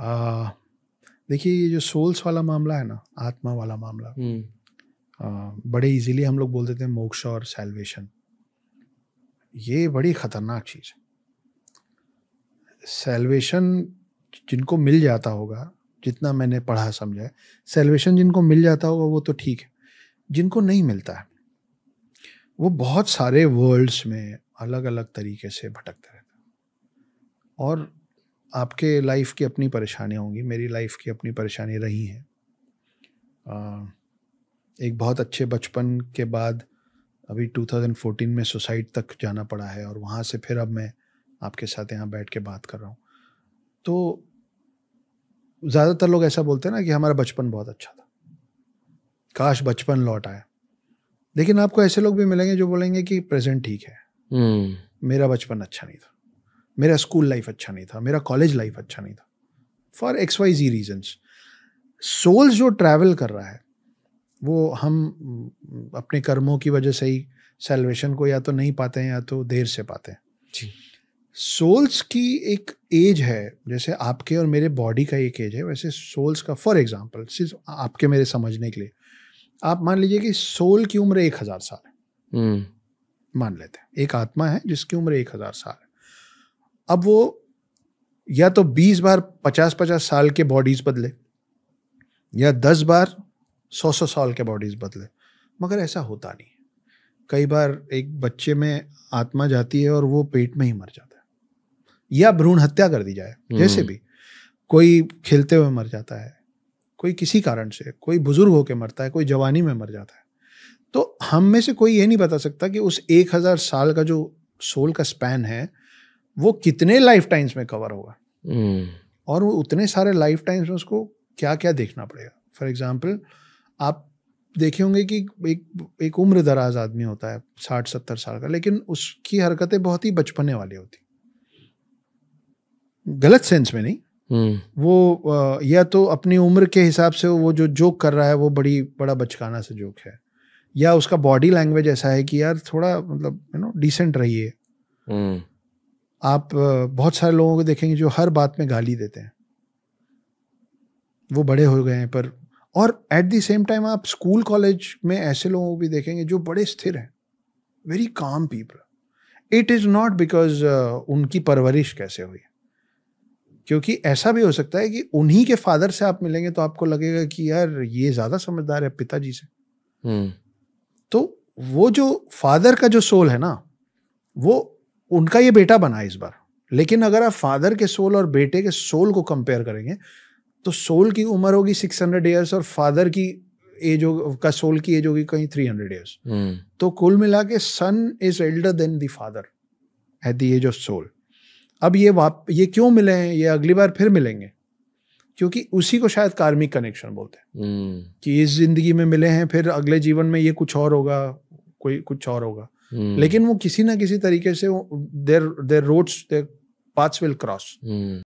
देखिए ये जो सोल्स वाला मामला है ना आत्मा वाला मामला हम्म। आ, बड़े इजीली हम लोग बोल देते हैं मोक्ष और सेल्वेशन ये बड़ी खतरनाक चीज़ है सेल्वेशन जिनको मिल जाता होगा जितना मैंने पढ़ा समझा है सेल्वेशन जिनको मिल जाता होगा वो तो ठीक है जिनको नहीं मिलता है वो बहुत सारे वर्ल्ड्स में अलग अलग तरीके से भटकते रहते हैं और आपके लाइफ की अपनी परेशानियाँ होंगी मेरी लाइफ की अपनी परेशानी रही हैं एक बहुत अच्छे बचपन के बाद अभी 2014 में सुसाइड तक जाना पड़ा है और वहाँ से फिर अब मैं आपके साथ यहाँ बैठ के बात कर रहा हूँ तो ज़्यादातर लोग ऐसा बोलते हैं ना कि हमारा बचपन बहुत अच्छा था काश बचपन लौट आया लेकिन आपको ऐसे लोग भी मिलेंगे जो बोलेंगे कि प्रेजेंट ठीक है हम्म। मेरा बचपन अच्छा नहीं था मेरा स्कूल लाइफ अच्छा नहीं था मेरा कॉलेज लाइफ अच्छा नहीं था for X Y Z reasons souls जो ट्रैवल कर रहा है वो हम अपने कर्मों की वजह से ही सेलवेशन को या तो नहीं पाते हैं या तो देर से पाते हैं जी सोल्स की एक एज है जैसे आपके और मेरे बॉडी का एक एज है वैसे सोल्स का फॉर एग्जाम्पल सिर्फ आपके मेरे समझने के लिए आप मान लीजिए कि सोल की उम्र एक हज़ार साल है हम्म। मान लेते हैं एक आत्मा है जिसकी उम्र एक हज़ार साल है अब वो या तो 20 बार 50-50 साल के बॉडीज बदले या 10 बार 100-100 साल के बॉडीज बदले मगर ऐसा होता नहीं कई बार एक बच्चे में आत्मा जाती है और वो पेट में ही मर जाता है या भ्रूण हत्या कर दी जाए हम्म। जैसे भी कोई खेलते हुए मर जाता है कोई किसी कारण से कोई बुजुर्ग होकर मरता है कोई जवानी में मर जाता है तो हम में से कोई ये नहीं बता सकता कि उस एक हज़ार साल का जो सोल का स्पैन है वो कितने लाइफ टाइम्स में कवर होगा hmm. और वो उतने सारे लाइफ टाइम्स में उसको क्या क्या देखना पड़ेगा फॉर एग्जाम्पल आप देखे होंगे कि एक एक उम्र दराज आदमी होता है साठ सत्तर साल का लेकिन उसकी हरकतें बहुत ही बचपने वाली होती गलत सेंस में नहीं hmm. वो या तो अपनी उम्र के हिसाब से वो जो जोक कर रहा है वो बड़ी बड़ा बचकाना सा जोक है या उसका बॉडी लैंग्वेज ऐसा है कि यार थोड़ा मतलब यू नो डिसेंट रहिए hmm. आप बहुत सारे लोगों को देखेंगे जो हर बात में गाली देते हैं वो बड़े हो गए हैं पर और एट दी सेम टाइम आप स्कूल कॉलेज में ऐसे लोगों को भी देखेंगे जो बड़े स्थिर हैं very calm people it is not because उनकी परवरिश कैसे हुई क्योंकि ऐसा भी हो सकता है कि उन्हीं के फादर से आप मिलेंगे तो आपको लगेगा कि यार ये ज़्यादा समझदार है पिताजी से hmm. तो वो जो फादर का जो सोल है ना वो उनका ये बेटा बना इस बार लेकिन अगर आप फादर के सोल और बेटे के सोल को कंपेयर करेंगे तो सोल की उम्र होगी सिक्स हंड्रेड ईयर्स और फादर की एज हो का सोल की एज होगी कहीं थ्री हंड्रेड ईयर्स तो कुल मिला के son is elder then the father at the age of soul अब ये वाप ये क्यों मिले हैं ये अगली बार फिर मिलेंगे क्योंकि उसी को शायद कार्मिक कनेक्शन बोलते हैं हम्म। कि इस जिंदगी में मिले हैं फिर अगले जीवन में ये कुछ और होगा कोई कुछ और होगा hmm. लेकिन वो किसी ना किसी तरीके से there there roads there paths will cross